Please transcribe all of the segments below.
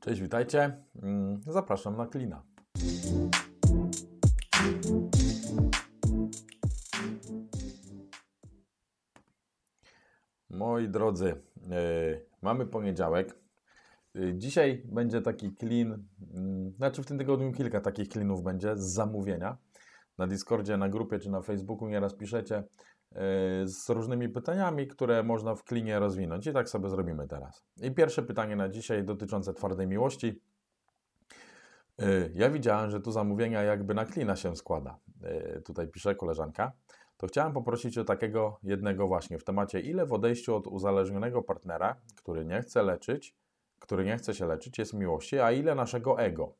Cześć, witajcie. Mm, zapraszam na klina. Moi drodzy, e, mamy poniedziałek. E, dzisiaj będzie taki klin, mm, znaczy w tym tygodniu kilka takich klinów będzie z zamówienia. Na Discordzie, na grupie czy na Facebooku nieraz piszecie, Y, z różnymi pytaniami, które można w klinie rozwinąć. I tak sobie zrobimy teraz. I pierwsze pytanie na dzisiaj dotyczące twardej miłości. Y, ja widziałem, że tu zamówienia jakby na klina się składa. Y, tutaj pisze koleżanka. To chciałem poprosić o takiego jednego właśnie w temacie, ile w odejściu od uzależnionego partnera, który nie chce leczyć, który nie chce się leczyć, jest miłości, a ile naszego ego.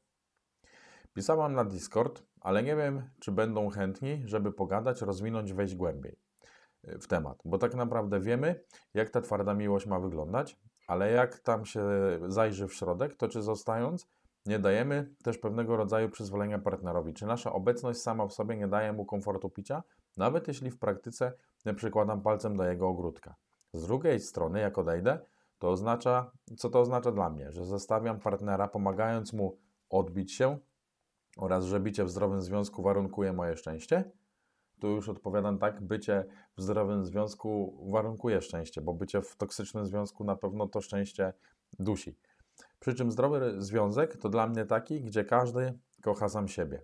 Pisałam na Discord, ale nie wiem, czy będą chętni, żeby pogadać, rozwinąć, wejść głębiej w temat, bo tak naprawdę wiemy, jak ta twarda miłość ma wyglądać, ale jak tam się zajrzy w środek, to czy zostając, nie dajemy też pewnego rodzaju przyzwolenia partnerowi. Czy nasza obecność sama w sobie nie daje mu komfortu picia, nawet jeśli w praktyce nie przykładam palcem do jego ogródka. Z drugiej strony, jak odejdę, to oznacza, co to oznacza dla mnie, że zostawiam partnera, pomagając mu odbić się oraz że bicie w zdrowym związku warunkuje moje szczęście, tu już odpowiadam tak, bycie w zdrowym związku warunkuje szczęście, bo bycie w toksycznym związku na pewno to szczęście dusi. Przy czym zdrowy związek to dla mnie taki, gdzie każdy kocha sam siebie,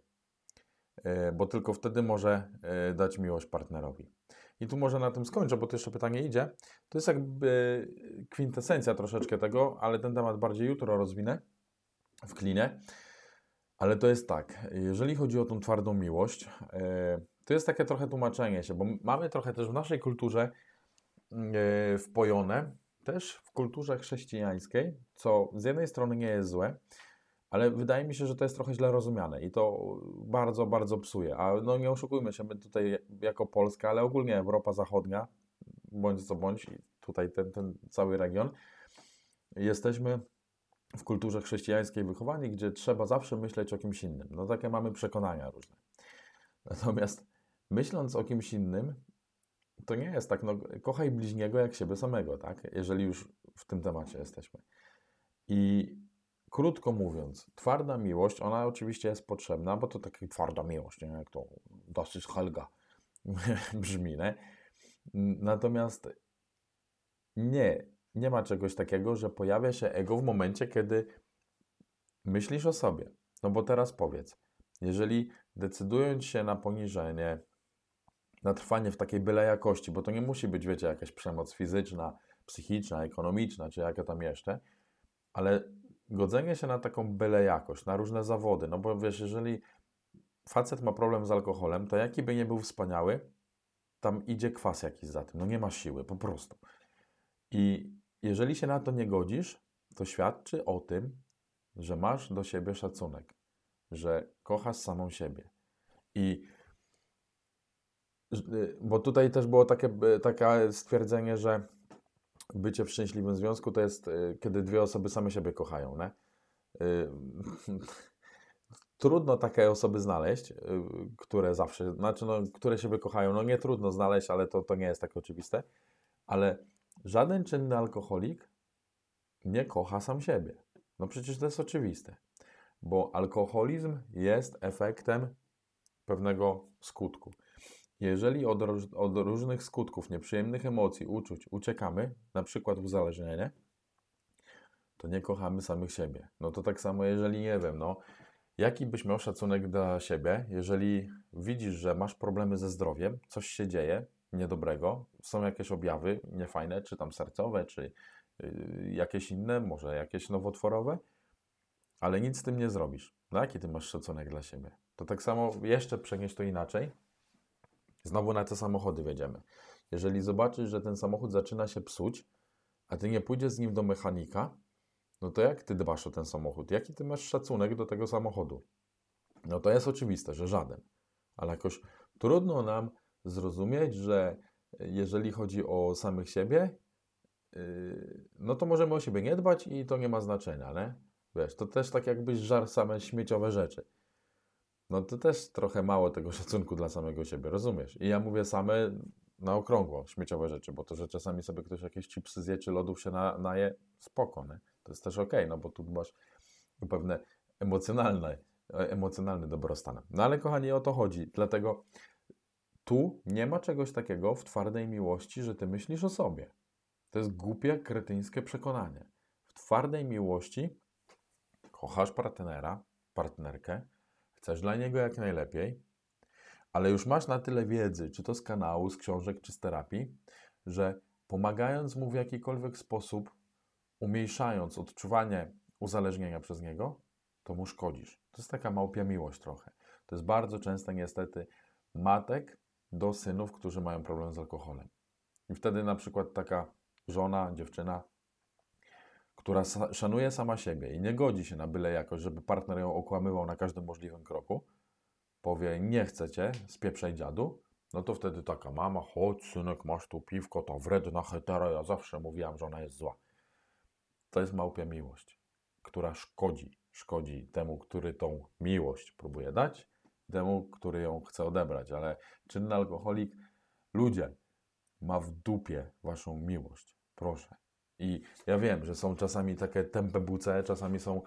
e, bo tylko wtedy może e, dać miłość partnerowi. I tu może na tym skończę, bo to jeszcze pytanie idzie. To jest jakby e, kwintesencja troszeczkę tego, ale ten temat bardziej jutro rozwinę w klinie. Ale to jest tak, jeżeli chodzi o tą twardą miłość, to jest takie trochę tłumaczenie się, bo mamy trochę też w naszej kulturze yy, wpojone, też w kulturze chrześcijańskiej, co z jednej strony nie jest złe, ale wydaje mi się, że to jest trochę źle rozumiane i to bardzo, bardzo psuje. A no nie oszukujmy się, my tutaj jako Polska, ale ogólnie Europa Zachodnia, bądź co bądź, tutaj ten, ten cały region, jesteśmy w kulturze chrześcijańskiej wychowani, gdzie trzeba zawsze myśleć o kimś innym. No takie mamy przekonania różne. Natomiast myśląc o kimś innym, to nie jest tak, no, kochaj bliźniego jak siebie samego, tak? Jeżeli już w tym temacie jesteśmy. I krótko mówiąc, twarda miłość, ona oczywiście jest potrzebna, bo to taka twarda miłość, nie? jak to dosyć Helga brzmi, nie? Natomiast nie, nie ma czegoś takiego, że pojawia się ego w momencie, kiedy myślisz o sobie. No bo teraz powiedz, jeżeli decydując się na poniżenie, na trwanie w takiej byle jakości, bo to nie musi być, wiecie, jakaś przemoc fizyczna, psychiczna, ekonomiczna, czy jaka tam jeszcze, ale godzenie się na taką byle jakość, na różne zawody, no bo wiesz, jeżeli facet ma problem z alkoholem, to jaki by nie był wspaniały, tam idzie kwas jakiś za tym, no nie ma siły, po prostu. I jeżeli się na to nie godzisz, to świadczy o tym, że masz do siebie szacunek, że kochasz samą siebie. I Y, bo tutaj też było takie, y, takie stwierdzenie, że bycie w szczęśliwym związku to jest, y, kiedy dwie osoby same siebie kochają, nie? Trudno takie osoby znaleźć, które zawsze, znaczy, no, które siebie kochają. No nie trudno znaleźć, ale to, to nie jest tak oczywiste. Ale żaden czynny alkoholik nie kocha sam siebie. No przecież to jest oczywiste, bo alkoholizm jest efektem pewnego skutku. Jeżeli od, od różnych skutków, nieprzyjemnych emocji, uczuć uciekamy, na przykład uzależnienie, to nie kochamy samych siebie. No to tak samo, jeżeli nie wiem, no, jaki byś miał szacunek dla siebie, jeżeli widzisz, że masz problemy ze zdrowiem, coś się dzieje niedobrego, są jakieś objawy niefajne, czy tam sercowe, czy yy, jakieś inne, może jakieś nowotworowe, ale nic z tym nie zrobisz. No jaki ty masz szacunek dla siebie? To tak samo, jeszcze przenieść to inaczej. Znowu na te samochody wiedziemy. Jeżeli zobaczysz, że ten samochód zaczyna się psuć, a ty nie pójdziesz z nim do mechanika, no to jak ty dbasz o ten samochód? Jaki ty masz szacunek do tego samochodu? No to jest oczywiste, że żaden. Ale jakoś trudno nam zrozumieć, że e, jeżeli chodzi o samych siebie, y, no to możemy o siebie nie dbać i to nie ma znaczenia, ale Wiesz, to też tak jakbyś żar same śmieciowe rzeczy no to też trochę mało tego szacunku dla samego siebie, rozumiesz? I ja mówię same na okrągło śmieciowe rzeczy, bo to, że czasami sobie ktoś jakieś chipsy zje, czy lodów się na, naje, spoko, nie? To jest też okej, okay, no bo tu masz pewne emocjonalne, emocjonalny dobrostan. No ale kochani, o to chodzi, dlatego tu nie ma czegoś takiego w twardej miłości, że ty myślisz o sobie. To jest głupie, kretyńskie przekonanie. W twardej miłości kochasz partnera, partnerkę, Chcesz dla niego jak najlepiej, ale już masz na tyle wiedzy, czy to z kanału, z książek, czy z terapii, że pomagając mu w jakikolwiek sposób, umniejszając odczuwanie uzależnienia przez niego, to mu szkodzisz. To jest taka małpia miłość trochę. To jest bardzo częste niestety matek do synów, którzy mają problem z alkoholem. I wtedy na przykład taka żona, dziewczyna która szanuje sama siebie i nie godzi się na byle jako, żeby partner ją okłamywał na każdym możliwym kroku, powie nie chcecie, spieprzaj dziadu, no to wtedy taka mama, chodź synek, masz tu piwko, ta wredna hetera, ja zawsze mówiłam, że ona jest zła. To jest małpia miłość, która szkodzi, szkodzi temu, który tą miłość próbuje dać, temu, który ją chce odebrać, ale czynny alkoholik, ludzie, ma w dupie waszą miłość. Proszę, i ja wiem, że są czasami takie tempe buce, czasami są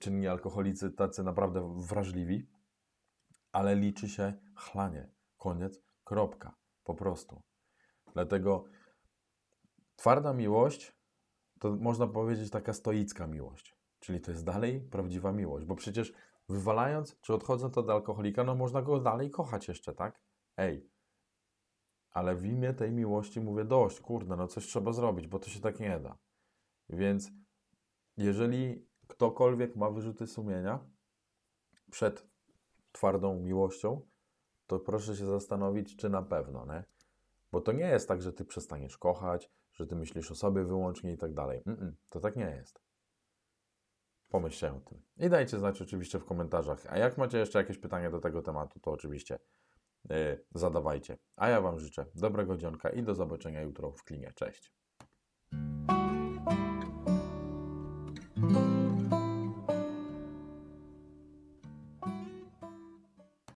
czynni alkoholicy tacy naprawdę wrażliwi, ale liczy się chlanie. Koniec, kropka, po prostu. Dlatego twarda miłość to można powiedzieć taka stoicka miłość, czyli to jest dalej prawdziwa miłość, bo przecież wywalając czy odchodząc od alkoholika, no można go dalej kochać jeszcze, tak? Ej, ale w imię tej miłości mówię dość, kurde, no coś trzeba zrobić, bo to się tak nie da. Więc jeżeli ktokolwiek ma wyrzuty sumienia przed twardą miłością, to proszę się zastanowić, czy na pewno, nie? Bo to nie jest tak, że ty przestaniesz kochać, że ty myślisz o sobie wyłącznie i tak dalej. To tak nie jest. Pomyślcie o tym. I dajcie znać oczywiście w komentarzach. A jak macie jeszcze jakieś pytania do tego tematu, to oczywiście Y, zadawajcie. A ja Wam życzę dobrego dzionka i do zobaczenia jutro w klinie. Cześć.